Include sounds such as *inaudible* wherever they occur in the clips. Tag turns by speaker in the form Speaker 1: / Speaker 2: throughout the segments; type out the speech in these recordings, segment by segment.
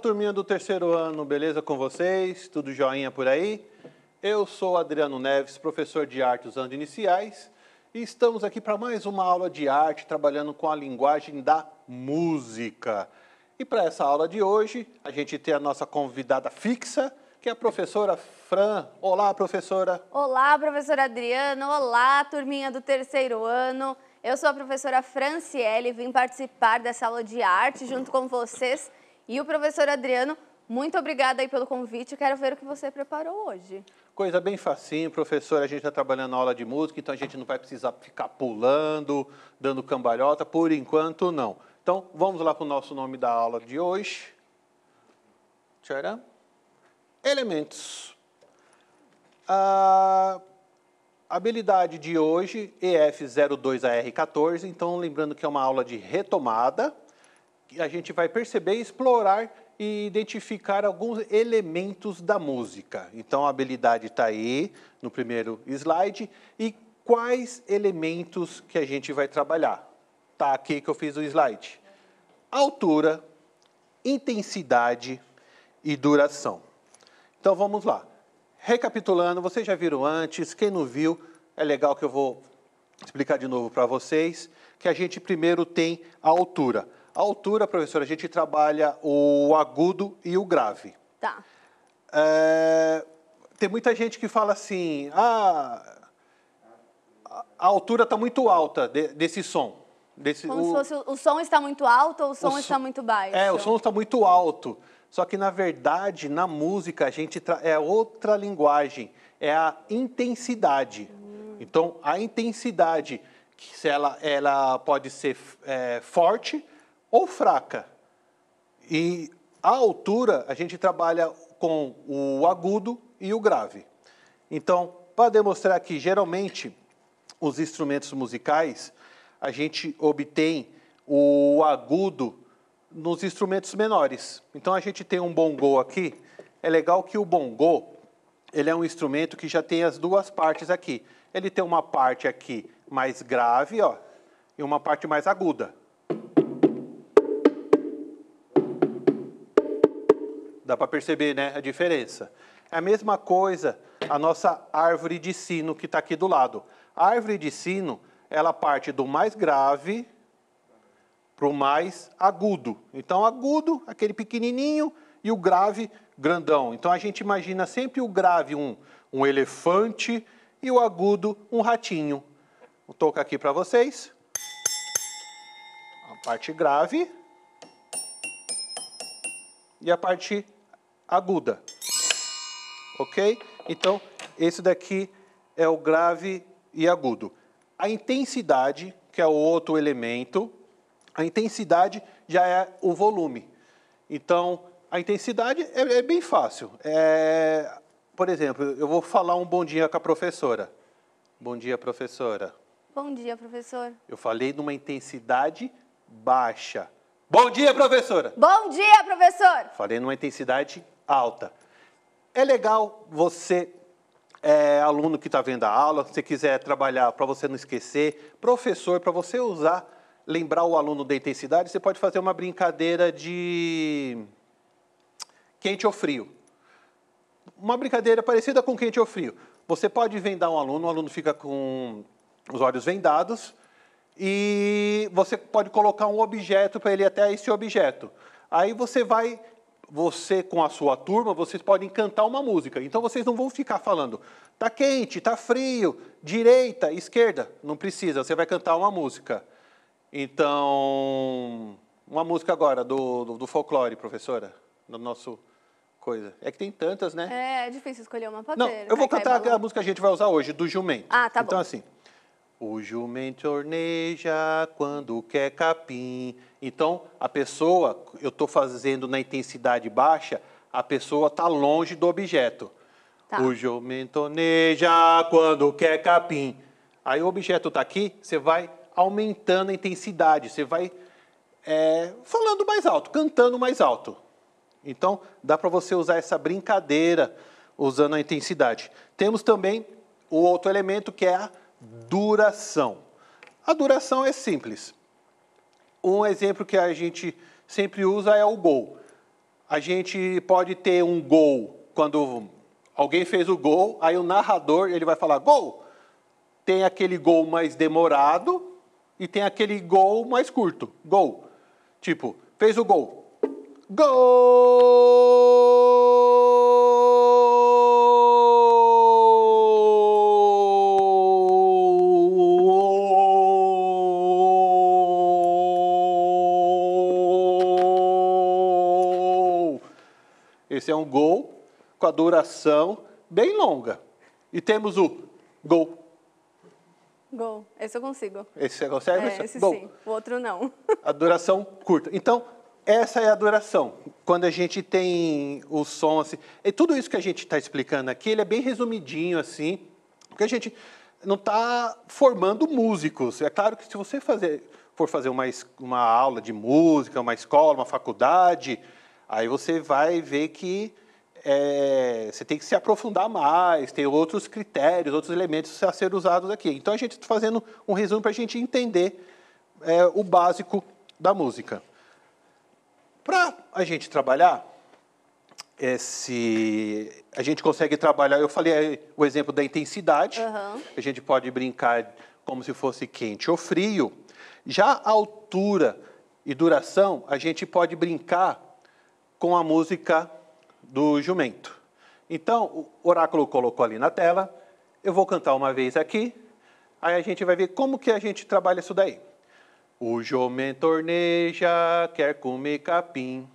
Speaker 1: turminha do terceiro ano, beleza com vocês? Tudo joinha por aí? Eu sou Adriano Neves, professor de arte usando iniciais, e estamos aqui para mais uma aula de arte trabalhando com a linguagem da música. E para essa aula de hoje, a gente tem a nossa convidada fixa, que é a professora Fran. Olá, professora. Olá, professora Adriano. Olá, turminha do terceiro ano. Eu sou a professora Franciele e vim participar dessa aula de arte junto com vocês e o professor Adriano, muito obrigada aí pelo convite. Quero ver o que você preparou hoje. Coisa bem facinho, professor. A gente está trabalhando na aula de música, então a gente não vai precisar ficar pulando, dando cambalhota. Por enquanto, não. Então, vamos lá para o nosso nome da aula de hoje. Tcharam. Elementos. A habilidade de hoje, EF02AR14. Então, lembrando que é uma aula de retomada a gente vai perceber, explorar e identificar alguns elementos da música. Então, a habilidade está aí no primeiro slide. E quais elementos que a gente vai trabalhar? Está aqui que eu fiz o slide. Altura, intensidade e duração. Então, vamos lá. Recapitulando, vocês já viram antes, quem não viu, é legal que eu vou explicar de novo para vocês, que a gente primeiro tem a altura. A altura, professora, a gente trabalha o agudo e o grave. Tá. É, tem muita gente que fala assim, ah, a altura está muito alta de, desse som. Desse, Como o, se fosse o som está muito alto ou o som o está som, muito baixo? É, o som está muito alto. Só que, na verdade, na música, a gente é outra linguagem, é a intensidade. Então, a intensidade, se ela, ela pode ser é, forte ou fraca. E a altura a gente trabalha com o agudo e o grave. Então, para demonstrar que geralmente os instrumentos musicais a gente obtém o agudo nos instrumentos menores. Então a gente tem um bongô aqui. É legal que o bongô ele é um instrumento que já tem as duas partes aqui. Ele tem uma parte aqui mais grave, ó, e uma parte mais aguda. Dá para perceber né, a diferença. É a mesma coisa a nossa árvore de sino que está aqui do lado. A árvore de sino, ela parte do mais grave para o mais agudo. Então, agudo, aquele pequenininho, e o grave, grandão. Então, a gente imagina sempre o grave um, um elefante e o agudo um ratinho. Vou tocar aqui para vocês. A parte grave e a parte aguda. Ok? Então, esse daqui é o grave e agudo. A intensidade, que é o outro elemento, a intensidade já é o volume. Então, a intensidade é, é bem fácil. É, por exemplo, eu vou falar um bom dia com a professora. Bom dia, professora. Bom dia, professor. Eu falei numa intensidade baixa. Bom dia, professora. Bom dia, professor. Falei numa intensidade alta. É legal você, é, aluno que está vendo a aula, se quiser trabalhar para você não esquecer, professor, para você usar, lembrar o aluno da intensidade, você pode fazer uma brincadeira de quente ou frio. Uma brincadeira parecida com quente ou frio. Você pode vendar um aluno, o aluno fica com os olhos vendados, e você pode colocar um objeto para ele até esse objeto. Aí você vai você com a sua turma, vocês podem cantar uma música. Então vocês não vão ficar falando, tá quente, tá frio, direita, esquerda. Não precisa, você vai cantar uma música. Então, uma música agora do, do, do folclore, professora, do nosso coisa. É que tem tantas, né? É, é difícil escolher uma Não, eu vou cantar a música que a gente vai usar hoje, do jumento. Ah, tá então, bom. Então assim. O jumento orneja quando quer capim. Então, a pessoa, eu estou fazendo na intensidade baixa, a pessoa está longe do objeto. Tá. O jumento orneja quando quer capim. Aí o objeto está aqui, você vai aumentando a intensidade, você vai é, falando mais alto, cantando mais alto. Então, dá para você usar essa brincadeira usando a intensidade. Temos também o outro elemento que é a duração. A duração é simples. Um exemplo que a gente sempre usa é o gol. A gente pode ter um gol quando alguém fez o gol, aí o narrador ele vai falar gol. Tem aquele gol mais demorado e tem aquele gol mais curto. Gol. Tipo, fez o gol. Gol! é um gol com a duração bem longa. E temos o gol. Gol, esse eu consigo. Esse você consegue? É, esse Bom, sim, o outro não. *laughs* a duração curta. Então, essa é a duração. Quando a gente tem o som assim. E tudo isso que a gente está explicando aqui, ele é bem resumidinho assim, porque a gente não está formando músicos. É claro que se você fazer, for fazer uma, uma aula de música, uma escola, uma faculdade, Aí você vai ver que é, você tem que se aprofundar mais, tem outros critérios, outros elementos a ser usados aqui. Então a gente está fazendo um resumo para a gente entender é, o básico da música. Para a gente trabalhar, esse, a gente consegue trabalhar. Eu falei é, o exemplo da intensidade. Uhum. A gente pode brincar como se fosse quente ou frio. Já a altura e duração, a gente pode brincar com a música do jumento. Então, o oráculo colocou ali na tela, eu vou cantar uma vez aqui, aí a gente vai ver como que a gente trabalha isso daí. O jumento orneja, quer comer capim,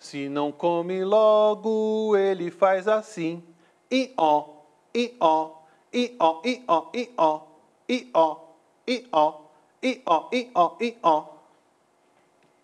Speaker 1: se não come logo, ele faz assim, e ó, e ó, e ó, e ó, e ó, e ó, e ó, e ó, e ó, e ó.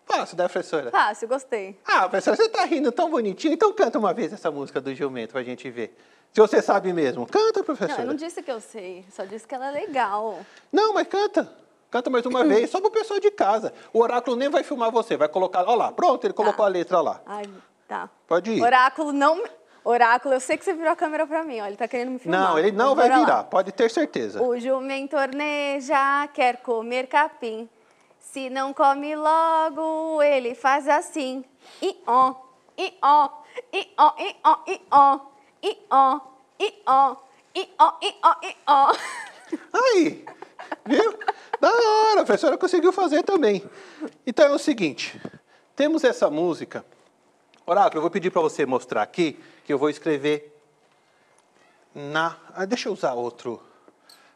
Speaker 1: Fácil, né, professora? Fácil, gostei. Ah, professora, você tá rindo tão bonitinho, então canta uma vez essa música do Jumento pra gente ver. Se você sabe mesmo, canta, professora. Não, eu não disse que eu sei, só disse que ela é legal. Não, mas canta. Canta mais uma *clears throat* vez, só pro pessoal de casa. O oráculo nem vai filmar você, vai colocar. Olha lá, pronto, ele colocou tá. a letra lá. Ai, tá. Pode ir. Oráculo não. Oráculo, eu sei que você virou a câmera pra mim, ó. Ele tá querendo me filmar. Não, ele não vai virar, lá. pode ter certeza. O jumento orneja, quer comer capim. Se não come logo, ele faz assim. E ó, e ó, e ó, e ó, e ó, e ó, e ó, e ó, e ó, e ó. Aí, viu? Da hora, a professora conseguiu fazer também. Então é o seguinte, temos essa música. Oráculo, eu vou pedir para você mostrar aqui, que eu vou escrever na... Ah, deixa eu usar outro.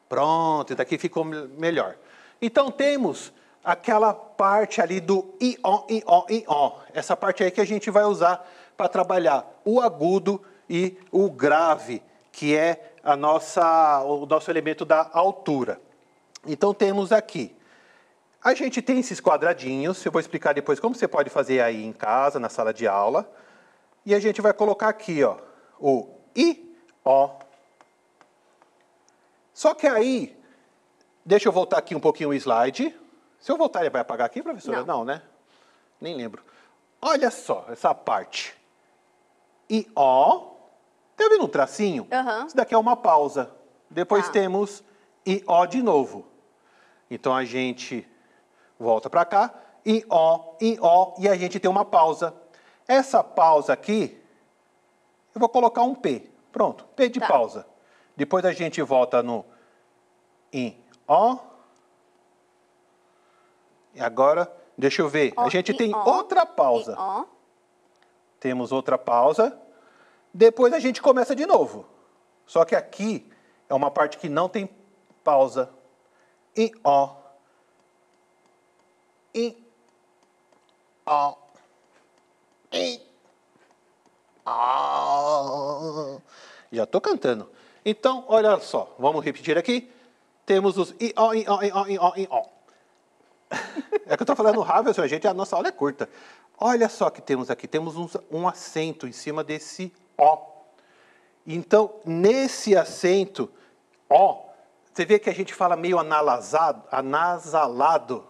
Speaker 1: Pronto, daqui ficou melhor. Então temos aquela parte ali do i o i o Essa parte aí que a gente vai usar para trabalhar o agudo e o grave, que é a nossa, o nosso elemento da altura. Então temos aqui. A gente tem esses quadradinhos, eu vou explicar depois como você pode fazer aí em casa, na sala de aula. E a gente vai colocar aqui, ó, o I, O. Só que aí, deixa eu voltar aqui um pouquinho o slide. Se eu voltar, ele vai apagar aqui, professora? Não, Não né? Nem lembro. Olha só essa parte. E O. Tá vendo um tracinho? Uhum. Isso daqui é uma pausa. Depois tá. temos e O de novo. Então a gente volta para cá, e O, e O, e a gente tem uma pausa. Essa pausa aqui, eu vou colocar um P. Pronto, P de tá. pausa. Depois a gente volta no I, O, Agora, deixa eu ver. O, a gente tem o, outra pausa. Temos outra pausa. Depois a gente começa de novo. Só que aqui é uma parte que não tem pausa. E ó. E ó. E ó. Já estou cantando. Então, olha só, vamos repetir aqui. Temos os i ó i ó i ó i ó i ó. É que eu estou falando rápido, A gente, a nossa aula é curta. Olha só que temos aqui. Temos um, um acento em cima desse O. Então, nesse acento O, você vê que a gente fala meio analasado, anasalado.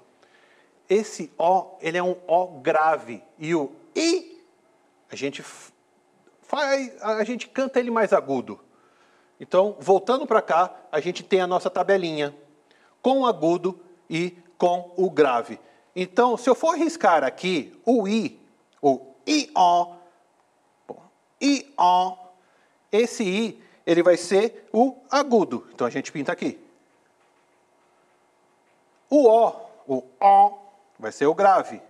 Speaker 1: Esse O, ele é um O grave. E o I, a gente faz, a gente canta ele mais agudo. Então, voltando para cá, a gente tem a nossa tabelinha com agudo e com o grave. Então, se eu for riscar aqui o i, o i-o, i-o, esse i ele vai ser o agudo. Então a gente pinta aqui. O o, o o vai ser o grave.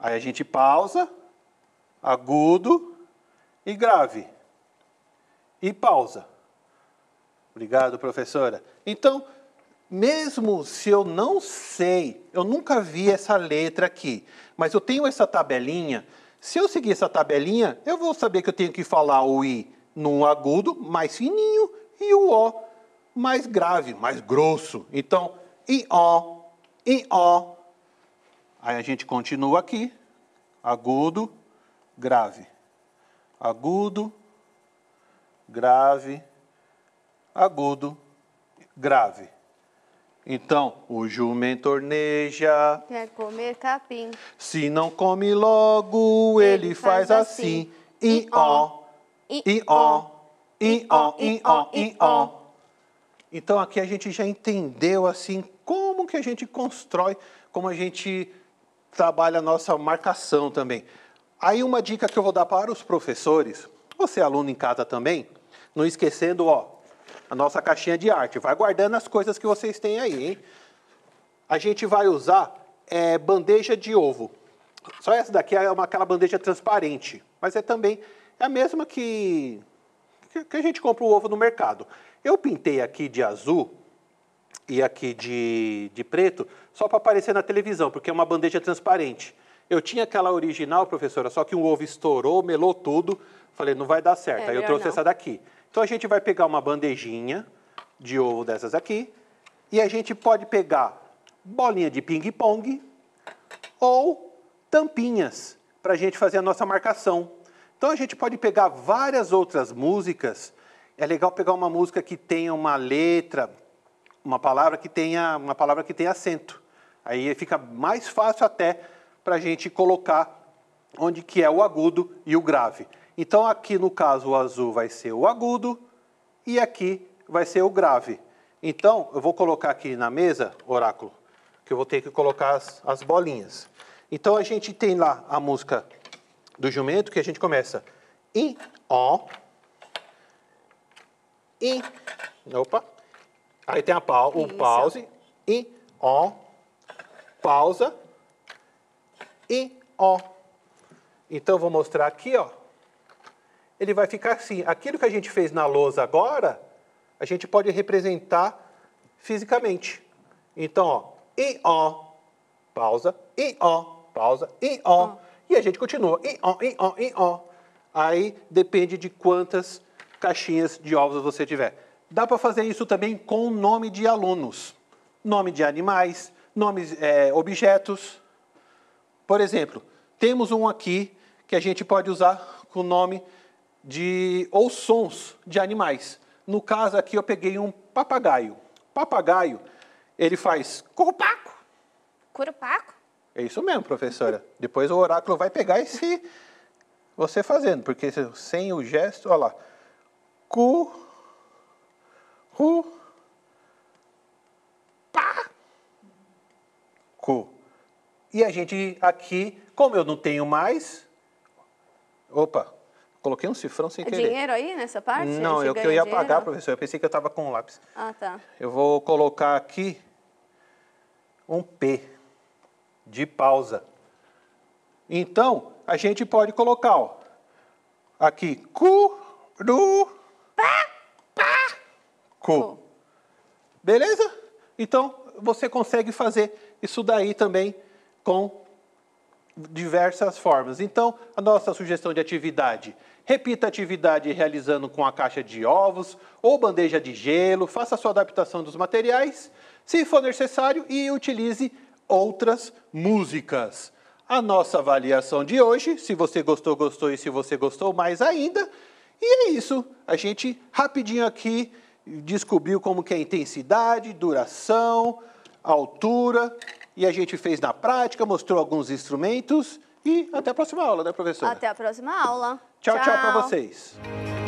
Speaker 1: Aí a gente pausa, agudo e grave. E pausa. Obrigado, professora. Então, mesmo se eu não sei, eu nunca vi essa letra aqui, mas eu tenho essa tabelinha. Se eu seguir essa tabelinha, eu vou saber que eu tenho que falar o I num agudo mais fininho e o O mais grave, mais grosso. Então, I, O, I, O. Aí a gente continua aqui. Agudo, grave. Agudo, grave. Agudo, grave. Então, o jumentorneja. Quer comer capim. Se não come logo, ele, faz, assim. assim. I-ó, I-ó, I-ó, I-ó, I-ó. Então, aqui a gente já entendeu, assim, como que a gente constrói, como a gente trabalha a nossa marcação também. Aí, uma dica que eu vou dar para os professores, você aluno em casa também, não esquecendo, ó, a nossa caixinha de arte. Vai guardando as coisas que vocês têm aí, hein? A gente vai usar é, bandeja de ovo. Só essa daqui é uma, aquela bandeja transparente, mas é também é a mesma que, que, que a gente compra o ovo no mercado. Eu pintei aqui de azul e aqui de, de preto só para aparecer na televisão, porque é uma bandeja transparente. Eu tinha aquela original, professora, só que um ovo estourou, melou tudo. Falei, não vai dar certo. É, Aí eu trouxe não. essa daqui. Então a gente vai pegar uma bandejinha de ovo dessas aqui e a gente pode pegar bolinha de ping-pong ou tampinhas para a gente fazer a nossa marcação. Então a gente pode pegar várias outras músicas. É legal pegar uma música que tenha uma letra, uma palavra que tenha uma palavra que tenha acento. Aí fica mais fácil até para a gente colocar onde que é o agudo e o grave. Então aqui no caso o azul vai ser o agudo e aqui vai ser o grave. Então eu vou colocar aqui na mesa, oráculo, que eu vou ter que colocar as, as bolinhas. Então a gente tem lá a música do jumento que a gente começa em o em, opa. Aí tem a pau o pause em o pausa e O. Então, vou mostrar aqui, ó. Ele vai ficar assim. Aquilo que a gente fez na lousa agora, a gente pode representar fisicamente. Então, ó, e O, pausa, e O, pausa, e O. E a gente continua, e O, e O, e O. Aí depende de quantas caixinhas de ovos você tiver. Dá para fazer isso também com nome de alunos, nome de animais, nomes, é, objetos. Por exemplo, temos um aqui que a gente pode usar com o nome de ou sons de animais. No caso aqui eu peguei um papagaio. Papagaio, ele faz curupaco. Curupaco? É isso mesmo, professora. Depois o oráculo vai pegar esse você fazendo, porque sem o gesto, olha lá. E a gente aqui, como eu não tenho mais. Opa, coloquei um cifrão sem é querer. dinheiro aí nessa parte? Não, eu é que eu ia dinheiro? pagar, professor. Eu pensei que eu estava com um lápis. Ah, tá. Eu vou colocar aqui um P de pausa. Então, a gente pode colocar, ó, aqui, cu, ru, pá, pá, cu. Beleza? Então, você consegue fazer isso daí também com diversas formas. Então, a nossa sugestão de atividade: repita a atividade realizando com a caixa de ovos ou bandeja de gelo, faça a sua adaptação dos materiais, se for necessário, e utilize outras músicas. A nossa avaliação de hoje, se você gostou, gostou e se você gostou mais ainda. E é isso, a gente rapidinho aqui descobriu como que é a intensidade, duração, altura, e a gente fez na prática, mostrou alguns instrumentos. E até a próxima aula, né, professora? Até a próxima aula. Tchau, tchau, tchau para vocês.